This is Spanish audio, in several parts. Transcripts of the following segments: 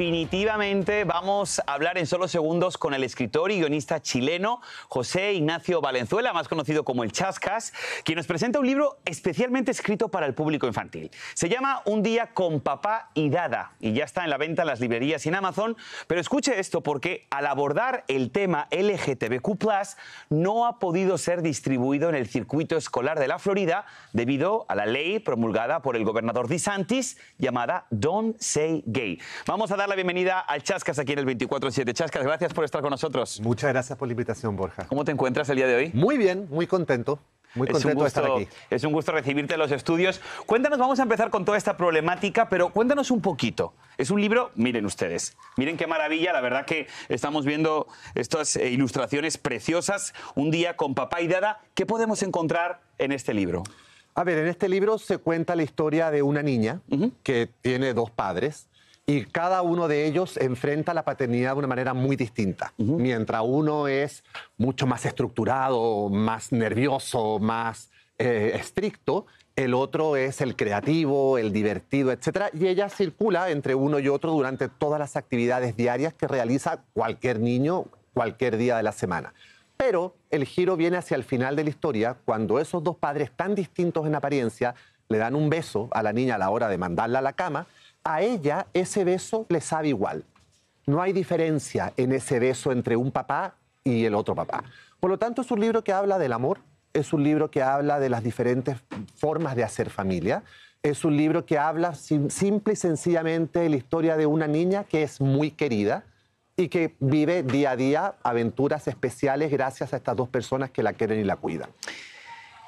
definitivamente vamos a hablar en solo segundos con el escritor y guionista chileno José Ignacio Valenzuela, más conocido como El Chascas, quien nos presenta un libro especialmente escrito para el público infantil. Se llama Un día con papá y dada y ya está en la venta en las librerías y en Amazon, pero escuche esto porque al abordar el tema LGTBQ+, no ha podido ser distribuido en el circuito escolar de la Florida debido a la ley promulgada por el gobernador DeSantis llamada Don't Say Gay. Vamos a dar la bienvenida al Chascas aquí en el 24-7. Chascas, gracias por estar con nosotros. Muchas gracias por la invitación, Borja. ¿Cómo te encuentras el día de hoy? Muy bien, muy contento. Muy contento es un gusto, de estar aquí. Es un gusto recibirte en los estudios. Cuéntanos, vamos a empezar con toda esta problemática, pero cuéntanos un poquito. Es un libro, miren ustedes, miren qué maravilla, la verdad que estamos viendo estas eh, ilustraciones preciosas, un día con papá y dada. ¿Qué podemos encontrar en este libro? A ver, en este libro se cuenta la historia de una niña que tiene dos padres y cada uno de ellos enfrenta la paternidad de una manera muy distinta. Mientras uno es mucho más estructurado, más nervioso, más eh, estricto, el otro es el creativo, el divertido, etc. Y ella circula entre uno y otro durante todas las actividades diarias que realiza cualquier niño cualquier día de la semana. Pero el giro viene hacia el final de la historia, cuando esos dos padres tan distintos en apariencia le dan un beso a la niña a la hora de mandarla a la cama a ella ese beso le sabe igual. No hay diferencia en ese beso entre un papá y el otro papá. Por lo tanto, es un libro que habla del amor, es un libro que habla de las diferentes formas de hacer familia, es un libro que habla simple y sencillamente de la historia de una niña que es muy querida y que vive día a día aventuras especiales gracias a estas dos personas que la quieren y la cuidan.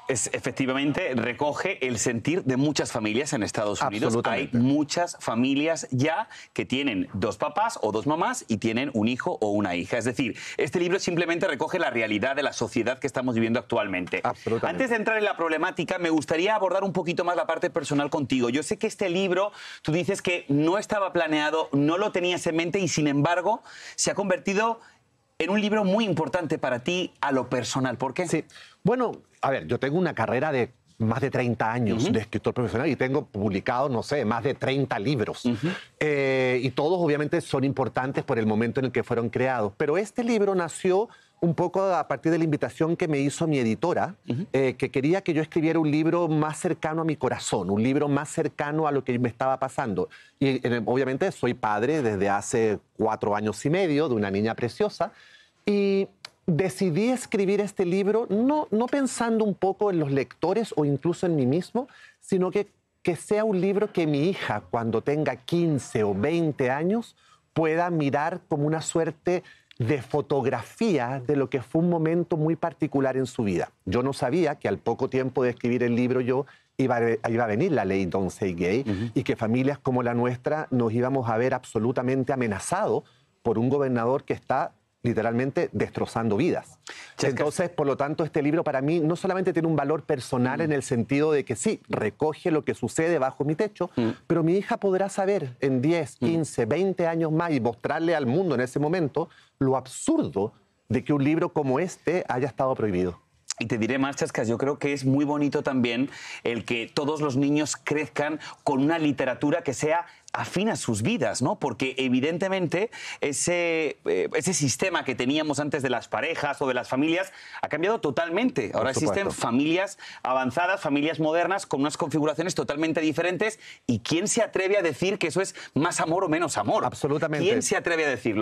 Es, efectivamente, recoge el sentir de muchas familias en Estados Unidos. Hay muchas familias ya que tienen dos papás o dos mamás y tienen un hijo o una hija. Es decir, este libro simplemente recoge la realidad de la sociedad que estamos viviendo actualmente. Antes de entrar en la problemática, me gustaría abordar un poquito más la parte personal contigo. Yo sé que este libro, tú dices que no estaba planeado, no lo tenías en mente y sin embargo se ha convertido en un libro muy importante para ti a lo personal. ¿Por qué? Sí. Bueno, a ver, yo tengo una carrera de más de 30 años de escritor profesional y tengo publicado, no sé, más de 30 libros. Eh, y todos obviamente son importantes por el momento en el que fueron creados. Pero este libro nació un poco a partir de la invitación que me hizo mi editora, eh, que quería que yo escribiera un libro más cercano a mi corazón, un libro más cercano a lo que me estaba pasando. Y eh, obviamente soy padre desde hace cuatro años y medio de una niña preciosa. Y decidí escribir este libro no, pensando un poco en los lectores o incluso en mí mismo, sino que, que sea un libro que mi hija, cuando tenga 15 o 20 años, pueda mirar como una suerte de fotografía de lo que fue un momento muy particular en su vida. Yo no sabía que al poco tiempo de escribir el libro yo iba a, iba a venir la ley Don't Say Gay y que familias como la nuestra nos íbamos a ver absolutamente amenazados por un gobernador que está literalmente destrozando vidas. Entonces, por lo tanto, este libro para mí no solamente tiene un valor personal mm. en el sentido de que sí, recoge lo que sucede bajo mi techo, mm. pero mi hija podrá saber en 10, 15, 20 años más y mostrarle al mundo en ese momento lo absurdo de que un libro como este haya estado prohibido. Y te diré más, Chascas, yo creo que es muy bonito también el que todos los niños crezcan con una literatura que sea afín a sus vidas, ¿no? Porque evidentemente ese, eh, ese sistema que teníamos antes de las parejas o de las familias ha cambiado totalmente. Ahora existen familias avanzadas, familias modernas con unas configuraciones totalmente diferentes y ¿quién se atreve a decir que eso es más amor o menos amor? Absolutamente. ¿Quién se atreve a decirlo?